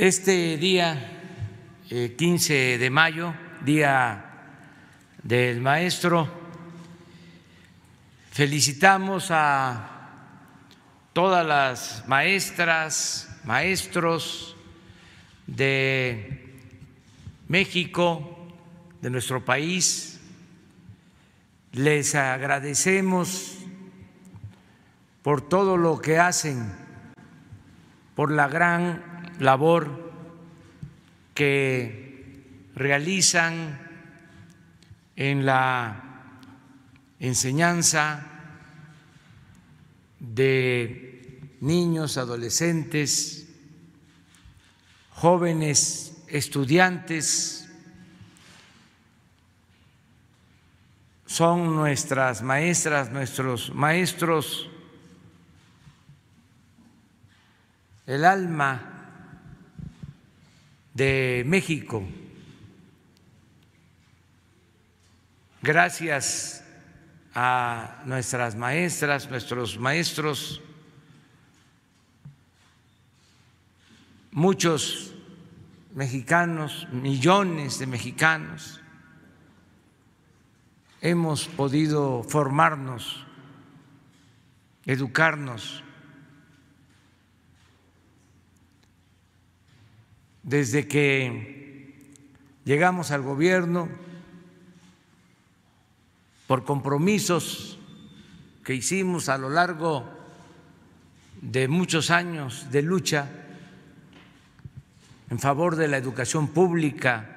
Este día, 15 eh, de mayo, Día del Maestro, felicitamos a todas las maestras, maestros de México, de nuestro país. Les agradecemos por todo lo que hacen, por la gran labor que realizan en la enseñanza de niños, adolescentes, jóvenes, estudiantes. Son nuestras maestras, nuestros maestros, el alma de México. Gracias a nuestras maestras, nuestros maestros, muchos mexicanos, millones de mexicanos, hemos podido formarnos, educarnos desde que llegamos al gobierno, por compromisos que hicimos a lo largo de muchos años de lucha en favor de la educación pública,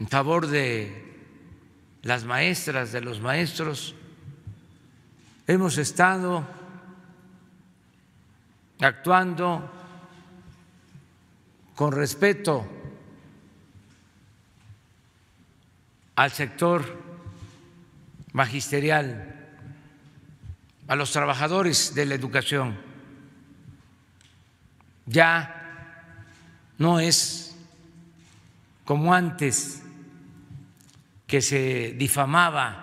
en favor de las maestras, de los maestros. Hemos estado actuando con respeto al sector magisterial, a los trabajadores de la educación. Ya no es como antes que se difamaba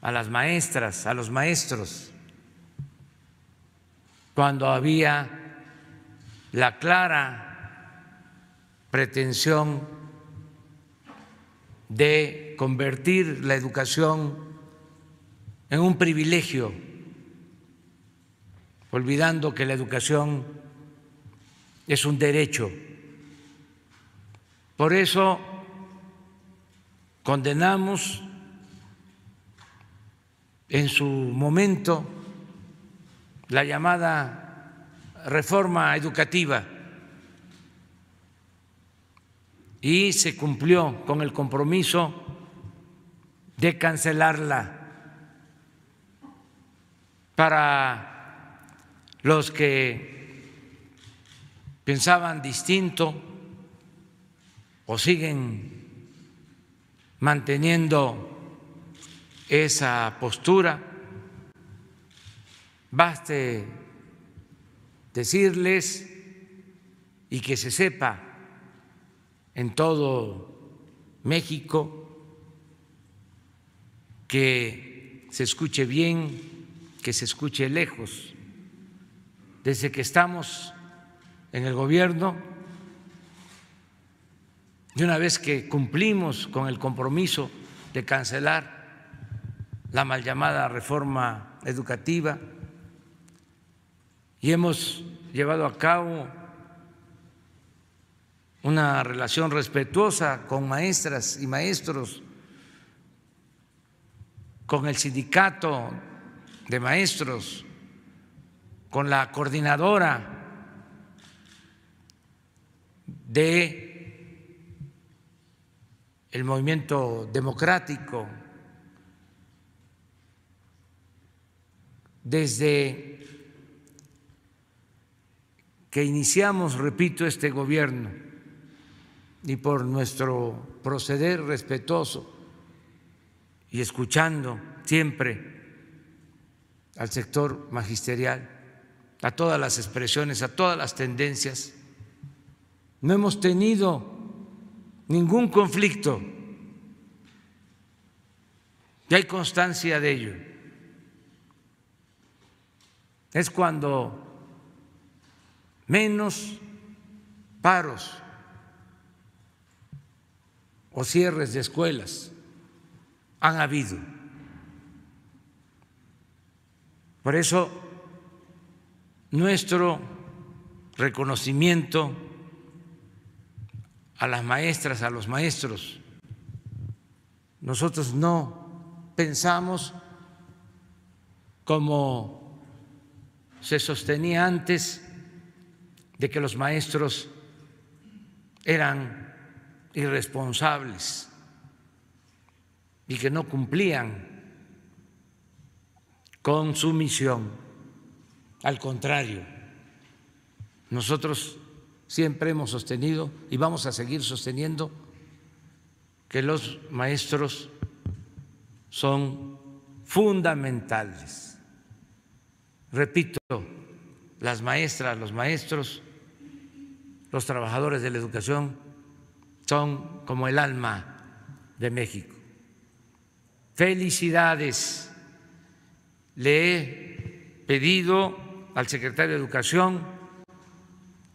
a las maestras, a los maestros cuando había la clara pretensión de convertir la educación en un privilegio, olvidando que la educación es un derecho. Por eso condenamos en su momento la llamada reforma educativa y se cumplió con el compromiso de cancelarla para los que pensaban distinto o siguen manteniendo esa postura. Baste decirles y que se sepa en todo México que se escuche bien, que se escuche lejos. Desde que estamos en el gobierno, y una vez que cumplimos con el compromiso de cancelar la mal llamada reforma educativa, y hemos llevado a cabo una relación respetuosa con maestras y maestros, con el sindicato de maestros, con la coordinadora de el movimiento democrático desde que iniciamos, repito, este gobierno y por nuestro proceder respetuoso y escuchando siempre al sector magisterial, a todas las expresiones, a todas las tendencias. No hemos tenido ningún conflicto y hay constancia de ello. Es cuando menos paros o cierres de escuelas han habido. Por eso nuestro reconocimiento a las maestras, a los maestros. Nosotros no pensamos como se sostenía antes de que los maestros eran irresponsables y que no cumplían con su misión. Al contrario, nosotros siempre hemos sostenido y vamos a seguir sosteniendo que los maestros son fundamentales. Repito, las maestras, los maestros los trabajadores de la educación son como el alma de México. Felicidades. Le he pedido al secretario de Educación,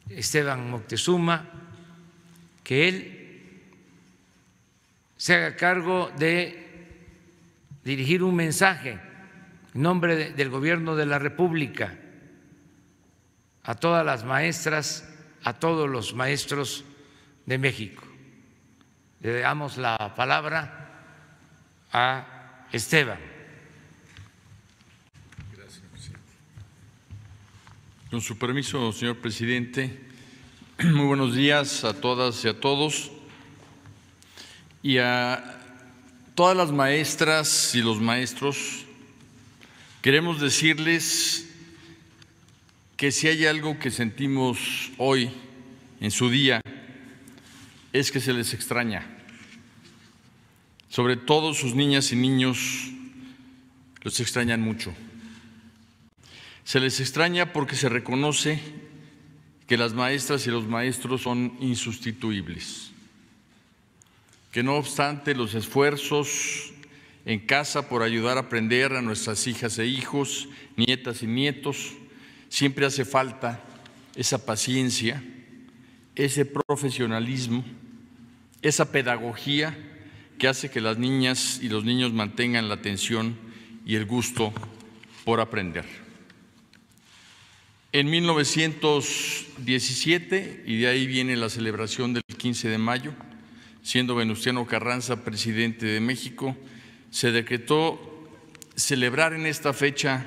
Esteban Moctezuma, que él se haga cargo de dirigir un mensaje en nombre del gobierno de la República a todas las maestras a todos los maestros de México. Le damos la palabra a Esteban. Gracias, presidente. Con su permiso, señor presidente, muy buenos días a todas y a todos. Y a todas las maestras y los maestros, queremos decirles que si hay algo que sentimos hoy, en su día, es que se les extraña. Sobre todo sus niñas y niños los extrañan mucho. Se les extraña porque se reconoce que las maestras y los maestros son insustituibles, que no obstante los esfuerzos en casa por ayudar a aprender a nuestras hijas e hijos, nietas y nietos, Siempre hace falta esa paciencia, ese profesionalismo, esa pedagogía que hace que las niñas y los niños mantengan la atención y el gusto por aprender. En 1917, y de ahí viene la celebración del 15 de mayo, siendo Venustiano Carranza presidente de México, se decretó celebrar en esta fecha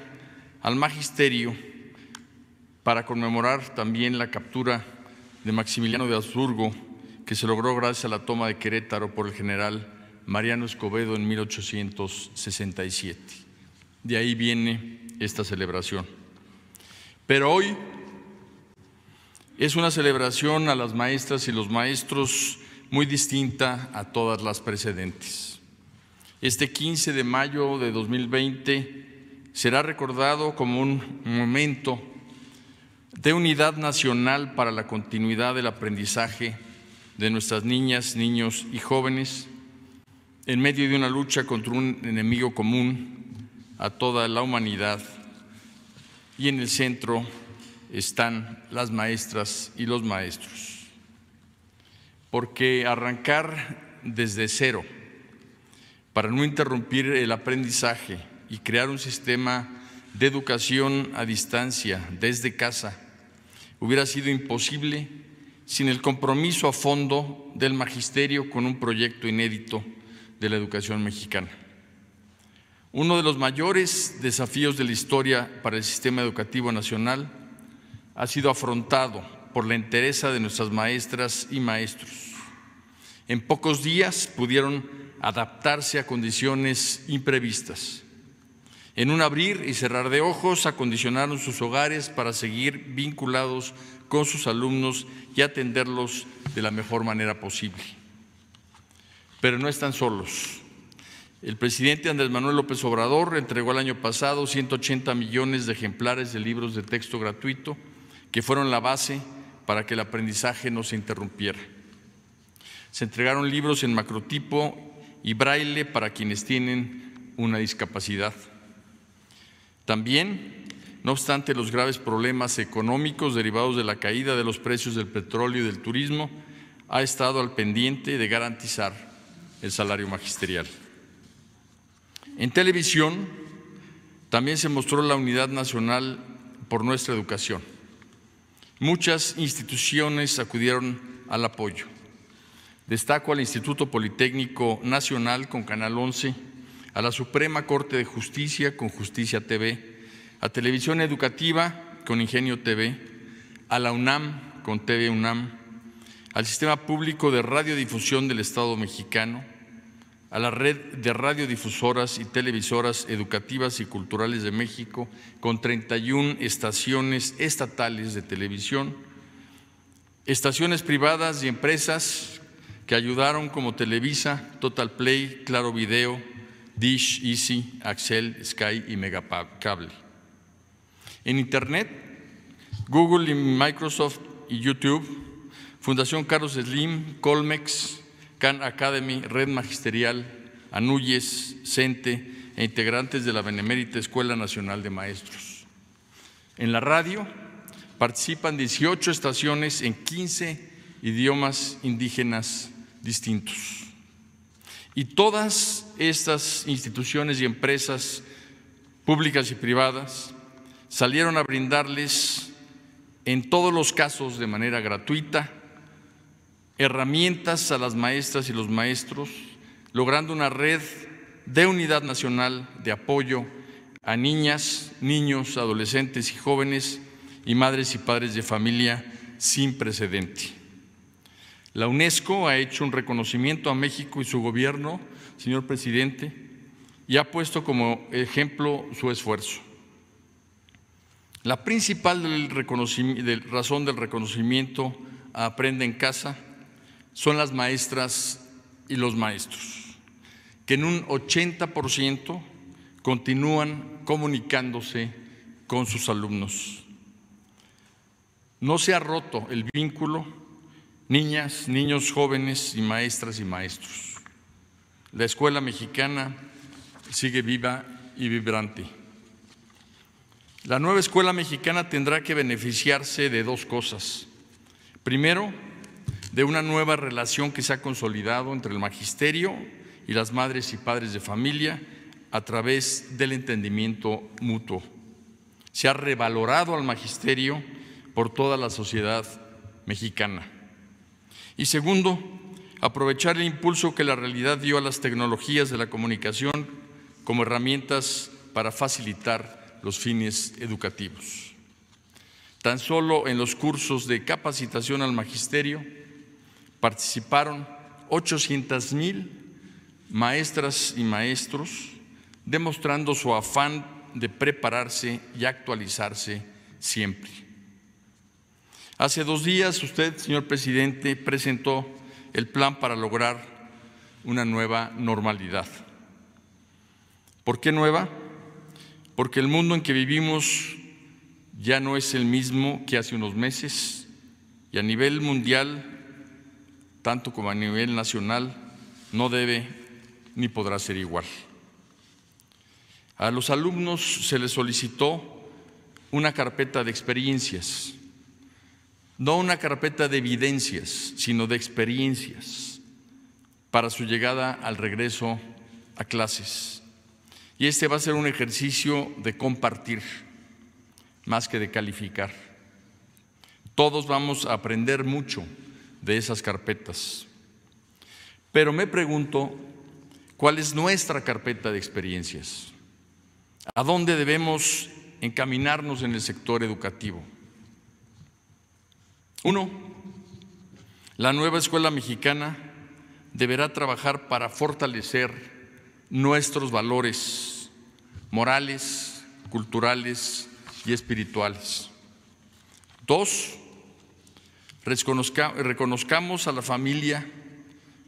al magisterio para conmemorar también la captura de Maximiliano de Habsburgo, que se logró gracias a la toma de Querétaro por el general Mariano Escobedo en 1867. De ahí viene esta celebración. Pero hoy es una celebración a las maestras y los maestros muy distinta a todas las precedentes. Este 15 de mayo de 2020 será recordado como un momento de unidad nacional para la continuidad del aprendizaje de nuestras niñas, niños y jóvenes en medio de una lucha contra un enemigo común a toda la humanidad. Y en el centro están las maestras y los maestros. Porque arrancar desde cero para no interrumpir el aprendizaje y crear un sistema de educación a distancia desde casa hubiera sido imposible sin el compromiso a fondo del magisterio con un proyecto inédito de la educación mexicana. Uno de los mayores desafíos de la historia para el sistema educativo nacional ha sido afrontado por la entereza de nuestras maestras y maestros. En pocos días pudieron adaptarse a condiciones imprevistas en un abrir y cerrar de ojos, acondicionaron sus hogares para seguir vinculados con sus alumnos y atenderlos de la mejor manera posible. Pero no están solos. El presidente Andrés Manuel López Obrador entregó el año pasado 180 millones de ejemplares de libros de texto gratuito que fueron la base para que el aprendizaje no se interrumpiera. Se entregaron libros en macrotipo y braille para quienes tienen una discapacidad. También, no obstante los graves problemas económicos derivados de la caída de los precios del petróleo y del turismo, ha estado al pendiente de garantizar el salario magisterial. En televisión también se mostró la unidad nacional por nuestra educación. Muchas instituciones acudieron al apoyo. Destaco al Instituto Politécnico Nacional con Canal 11 a la Suprema Corte de Justicia con Justicia TV, a Televisión Educativa con Ingenio TV, a la UNAM con TV UNAM, al Sistema Público de Radiodifusión del Estado mexicano, a la Red de Radiodifusoras y Televisoras Educativas y Culturales de México, con 31 estaciones estatales de televisión, estaciones privadas y empresas que ayudaron como Televisa, Total Play, Claro Video, Dish, Easy, Axel, Sky y Megacable. En Internet, Google y Microsoft y YouTube, Fundación Carlos Slim, Colmex, Khan Academy, Red Magisterial, Anuyes, CENTE e integrantes de la Benemérita Escuela Nacional de Maestros. En la radio participan 18 estaciones en 15 idiomas indígenas distintos. Y todas estas instituciones y empresas públicas y privadas salieron a brindarles en todos los casos de manera gratuita herramientas a las maestras y los maestros, logrando una red de unidad nacional de apoyo a niñas, niños, adolescentes y jóvenes y madres y padres de familia sin precedente. La UNESCO ha hecho un reconocimiento a México y su gobierno, señor presidente, y ha puesto como ejemplo su esfuerzo. La principal razón del reconocimiento a Aprende en Casa son las maestras y los maestros, que en un 80% continúan comunicándose con sus alumnos. No se ha roto el vínculo niñas, niños jóvenes y maestras y maestros. La escuela mexicana sigue viva y vibrante. La nueva escuela mexicana tendrá que beneficiarse de dos cosas. Primero, de una nueva relación que se ha consolidado entre el magisterio y las madres y padres de familia a través del entendimiento mutuo. Se ha revalorado al magisterio por toda la sociedad mexicana. Y segundo, aprovechar el impulso que la realidad dio a las tecnologías de la comunicación como herramientas para facilitar los fines educativos. Tan solo en los cursos de capacitación al magisterio participaron 800 mil maestras y maestros, demostrando su afán de prepararse y actualizarse siempre. Hace dos días usted, señor presidente, presentó el plan para lograr una nueva normalidad. ¿Por qué nueva? Porque el mundo en que vivimos ya no es el mismo que hace unos meses y a nivel mundial, tanto como a nivel nacional, no debe ni podrá ser igual. A los alumnos se les solicitó una carpeta de experiencias no una carpeta de evidencias, sino de experiencias para su llegada al regreso a clases. Y este va a ser un ejercicio de compartir más que de calificar. Todos vamos a aprender mucho de esas carpetas. Pero me pregunto, ¿cuál es nuestra carpeta de experiencias? ¿A dónde debemos encaminarnos en el sector educativo? Uno, la nueva escuela mexicana deberá trabajar para fortalecer nuestros valores morales, culturales y espirituales. Dos, reconozcamos a la familia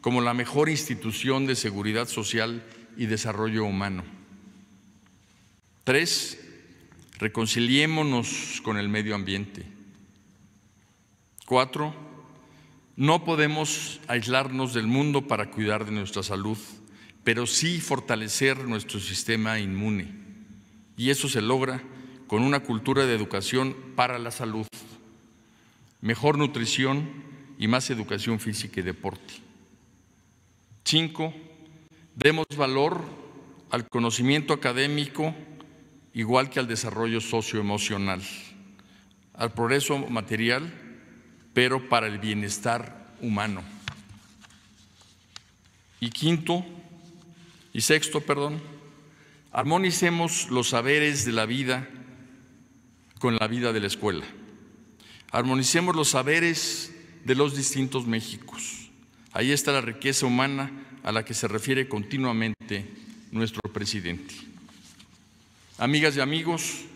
como la mejor institución de seguridad social y desarrollo humano. Tres, reconciliémonos con el medio ambiente. Cuatro, no podemos aislarnos del mundo para cuidar de nuestra salud, pero sí fortalecer nuestro sistema inmune. Y eso se logra con una cultura de educación para la salud, mejor nutrición y más educación física y deporte. Cinco, demos valor al conocimiento académico igual que al desarrollo socioemocional, al progreso material pero para el bienestar humano. Y quinto, y sexto, perdón, armonicemos los saberes de la vida con la vida de la escuela. Armonicemos los saberes de los distintos Méxicos. Ahí está la riqueza humana a la que se refiere continuamente nuestro presidente. Amigas y amigos,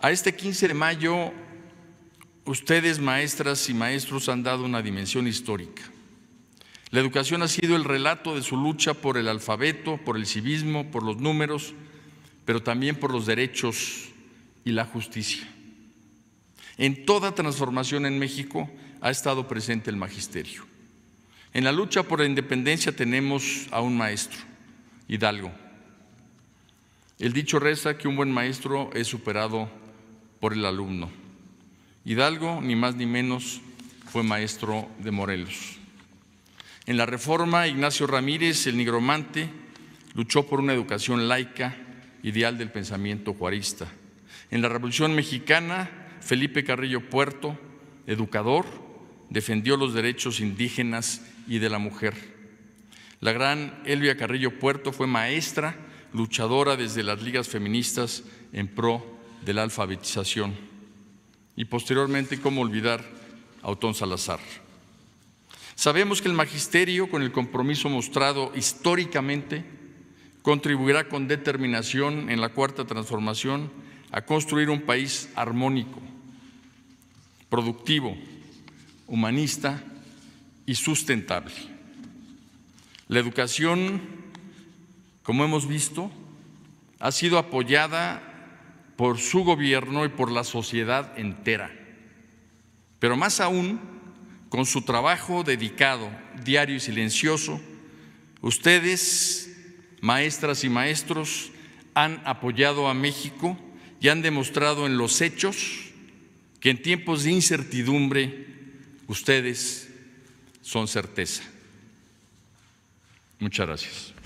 a este 15 de mayo Ustedes, maestras y maestros, han dado una dimensión histórica. La educación ha sido el relato de su lucha por el alfabeto, por el civismo, por los números, pero también por los derechos y la justicia. En toda transformación en México ha estado presente el magisterio. En la lucha por la independencia tenemos a un maestro, Hidalgo. El dicho reza que un buen maestro es superado por el alumno. Hidalgo, ni más ni menos, fue maestro de Morelos. En la Reforma, Ignacio Ramírez, el nigromante, luchó por una educación laica, ideal del pensamiento juarista. En la Revolución Mexicana, Felipe Carrillo Puerto, educador, defendió los derechos indígenas y de la mujer. La gran Elvia Carrillo Puerto fue maestra, luchadora desde las ligas feministas en pro de la alfabetización y posteriormente cómo olvidar a Otón Salazar. Sabemos que el magisterio, con el compromiso mostrado históricamente, contribuirá con determinación en la cuarta transformación a construir un país armónico, productivo, humanista y sustentable. La educación, como hemos visto, ha sido apoyada por su gobierno y por la sociedad entera. Pero más aún, con su trabajo dedicado, diario y silencioso, ustedes, maestras y maestros, han apoyado a México y han demostrado en los hechos que en tiempos de incertidumbre ustedes son certeza. Muchas gracias.